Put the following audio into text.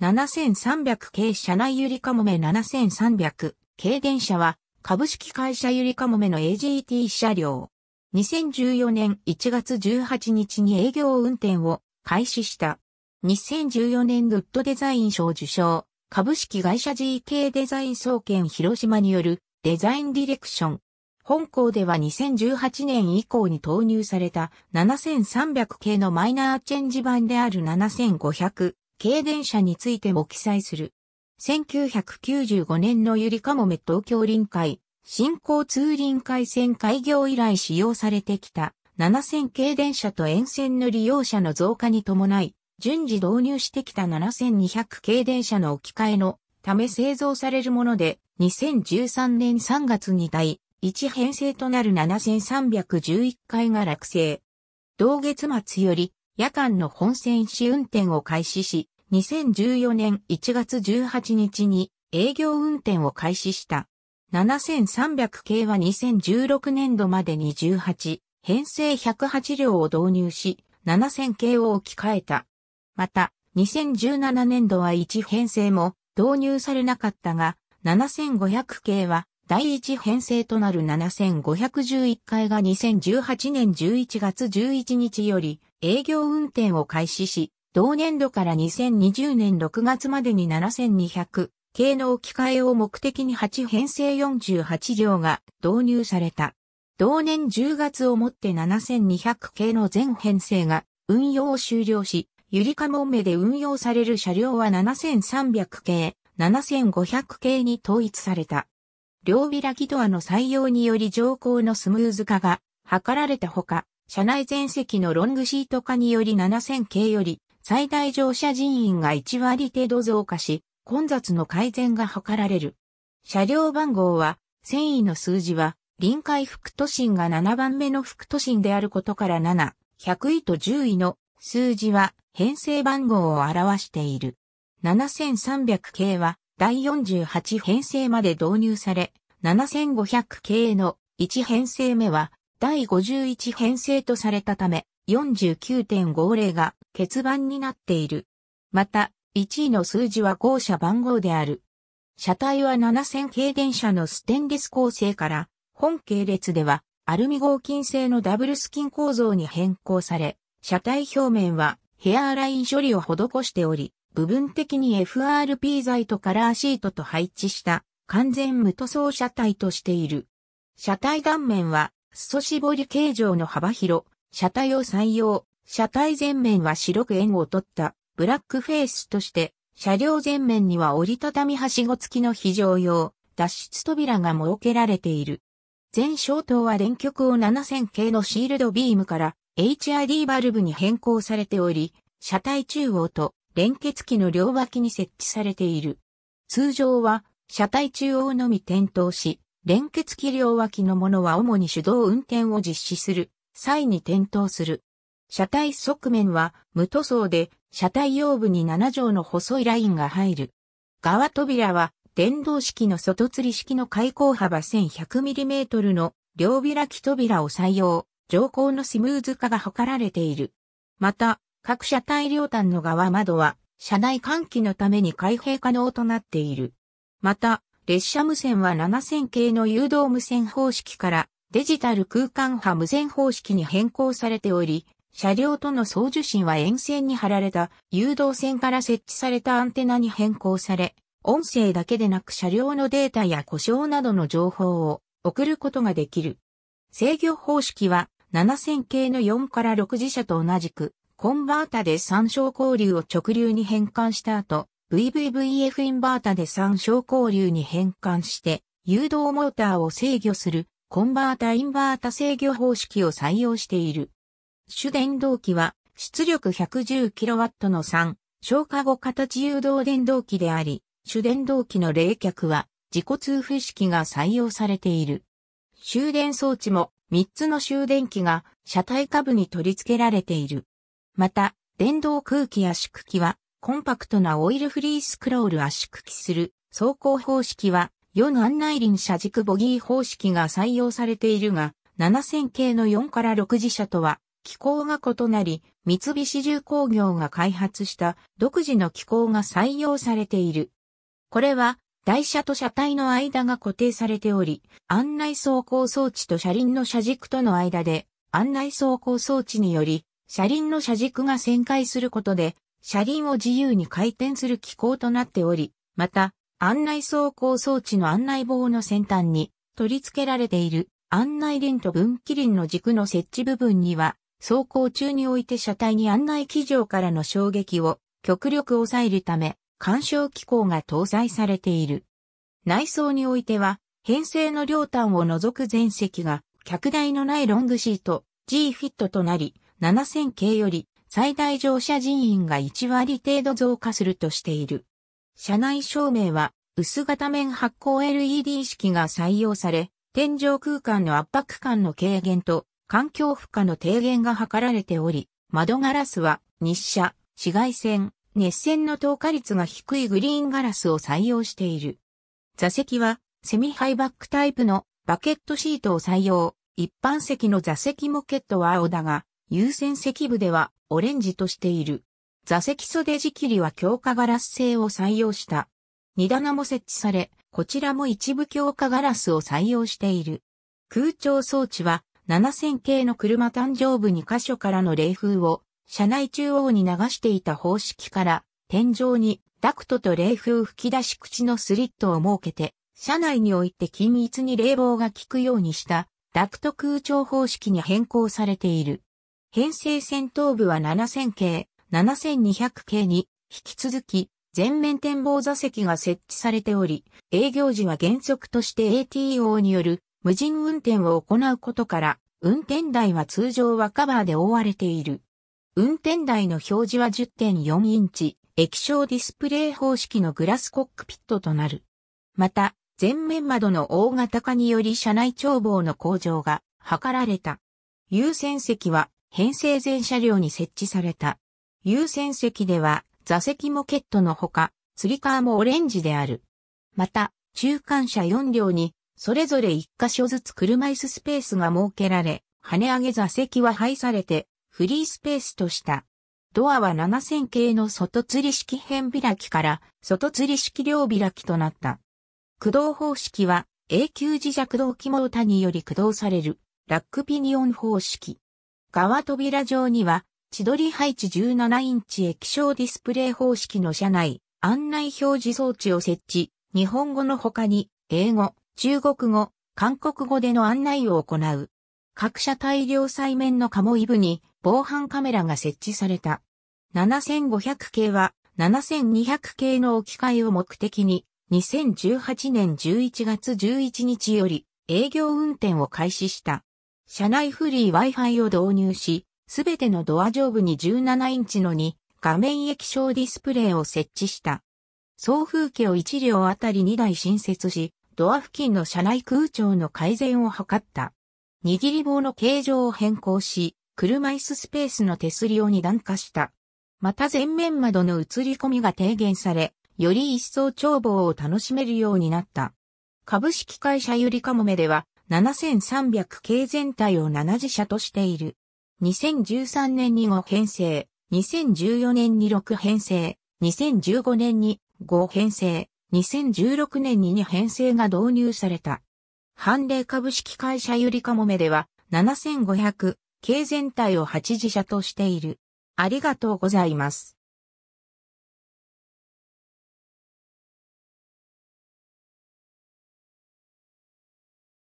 7300系車内ゆりかもめ7300系電車は株式会社ゆりかもめの AGT 車両。2014年1月18日に営業運転を開始した。2014年グッドデザイン賞受賞。株式会社 GK デザイン総研広島によるデザインディレクション。本校では2018年以降に投入された7300系のマイナーチェンジ版である7500軽電車についても記載する。1995年のゆりかもめ東京臨海、新交通臨海線開業以来使用されてきた7000系電車と沿線の利用者の増加に伴い、順次導入してきた7200軽電車の置き換えのため製造されるもので、2013年3月に第1編成となる7311回が落成。同月末より夜間の本線試運転を開始し、2014年1月18日に営業運転を開始した。7300系は2016年度までに18、編成108両を導入し、7000系を置き換えた。また、2017年度は1編成も導入されなかったが、7500系は第1編成となる7511回が2018年11月11日より営業運転を開始し、同年度から2020年6月までに7200系の置き換えを目的に8編成48両が導入された。同年10月をもって7200系の全編成が運用を終了し、ゆりかもめで運用される車両は7300系、7500系に統一された。両開きドアの採用により乗降のスムーズ化が図られたほか、車内全席のロングシート化により7000系より最大乗車人員が1割程度増加し、混雑の改善が図られる。車両番号は、繊維の数字は、臨海副都心が7番目の副都心であることから7、100位と10位の数字は編成番号を表している。7300系は第48編成まで導入され、7500系の1編成目は第51編成とされたため、49.50が欠番になっている。また、1位の数字は号車番号である。車体は7000系電車のステンレス構成から、本系列ではアルミ合金製のダブルスキン構造に変更され、車体表面はヘアライン処理を施しており、部分的に FRP 材とカラーシートと配置した完全無塗装車体としている。車体断面は、裾絞り形状の幅広、車体を採用、車体前面は白く円を取ったブラックフェイスとして、車両前面には折りたたみはしご付きの非常用、脱出扉が設けられている。全消灯は電極を7000系のシールドビームから HID バルブに変更されており、車体中央と連結器の両脇に設置されている。通常は、車体中央のみ点灯し、連結器両脇のものは主に手動運転を実施する際に点灯する。車体側面は無塗装で車体腰部に7畳の細いラインが入る。側扉は電動式の外吊り式の開口幅 1100mm の両開き扉を採用、乗降のスムーズ化が図られている。また、各車体両端の側窓は、車内換気のために開閉可能となっている。また、列車無線は7000系の誘導無線方式からデジタル空間波無線方式に変更されており、車両との送受信は沿線に貼られた誘導線から設置されたアンテナに変更され、音声だけでなく車両のデータや故障などの情報を送ることができる。制御方式は7000系の4から6自社と同じくコンバータで参照交流を直流に変換した後、VVVF インバータで参照交流に変換して、誘導モーターを制御する、コンバータインバータ制御方式を採用している。主電動機は、出力 110kW の3、消化後形誘導電動機であり、主電動機の冷却は、自己通風式が採用されている。終電装置も3つの終電機が車体下部に取り付けられている。また、電動空気圧縮機は、コンパクトなオイルフリースクロール圧縮機する、走行方式は、4案内輪車軸ボギー方式が採用されているが、7000系の4から6次車とは、機構が異なり、三菱重工業が開発した独自の機構が採用されている。これは、台車と車体の間が固定されており、案内走行装置と車輪の車軸との間で、案内走行装置により、車輪の車軸が旋回することで、車輪を自由に回転する機構となっており、また、案内走行装置の案内棒の先端に取り付けられている案内輪と分岐輪の軸の設置部分には、走行中において車体に案内機上からの衝撃を極力抑えるため、干渉機構が搭載されている。内装においては、編成の両端を除く前席が、客台のないロングシート、G フィットとなり、7000系より最大乗車人員が1割程度増加するとしている。車内照明は薄型面発光 LED 式が採用され、天井空間の圧迫感の軽減と環境負荷の低減が図られており、窓ガラスは日射、紫外線、熱線の透過率が低いグリーンガラスを採用している。座席はセミハイバックタイプのバケットシートを採用。一般席の座席モケットは青だが、優先席部ではオレンジとしている。座席袖仕切りは強化ガラス製を採用した。荷棚も設置され、こちらも一部強化ガラスを採用している。空調装置は7000系の車誕生部2箇所からの冷風を車内中央に流していた方式から天井にダクトと冷風吹き出し口のスリットを設けて車内において均一に冷房が効くようにしたダクト空調方式に変更されている。編成戦闘部は7000系、7200系に引き続き全面展望座席が設置されており、営業時は原則として ATO による無人運転を行うことから、運転台は通常はカバーで覆われている。運転台の表示は10.4インチ、液晶ディスプレイ方式のグラスコックピットとなる。また、前面窓の大型化により車内眺望の向上が図られた。優先席は編成全車両に設置された。優先席では座席もケットのほか、つり革もオレンジである。また、中間車4両に、それぞれ1箇所ずつ車椅子スペースが設けられ、跳ね上げ座席は配されて、フリースペースとした。ドアは7000系の外吊り式辺開きから外吊り式両開きとなった。駆動方式は永久磁弱動機モータにより駆動されるラックピニオン方式。側扉上には、千鳥配置17インチ液晶ディスプレイ方式の車内、案内表示装置を設置、日本語の他に、英語、中国語、韓国語での案内を行う。各社大量際面のカモイブに防犯カメラが設置された。7500系は7200系の置き換えを目的に2018年11月11日より営業運転を開始した。車内フリー Wi-Fi を導入し、すべてのドア上部に17インチの2画面液晶ディスプレイを設置した。送風機を1両あたり2台新設し、ドア付近の車内空調の改善を図った。握り棒の形状を変更し、車椅子スペースの手すりを二段化した。また前面窓の映り込みが低減され、より一層眺望を楽しめるようになった。株式会社ゆりかもめでは、7300系全体を7次社としている。2013年に5編成、2014年に6編成、2015年に5編成、2016年に2編成が導入された。判例株式会社ゆりかもめでは7500、系全体を8次社としている。ありがとうございます。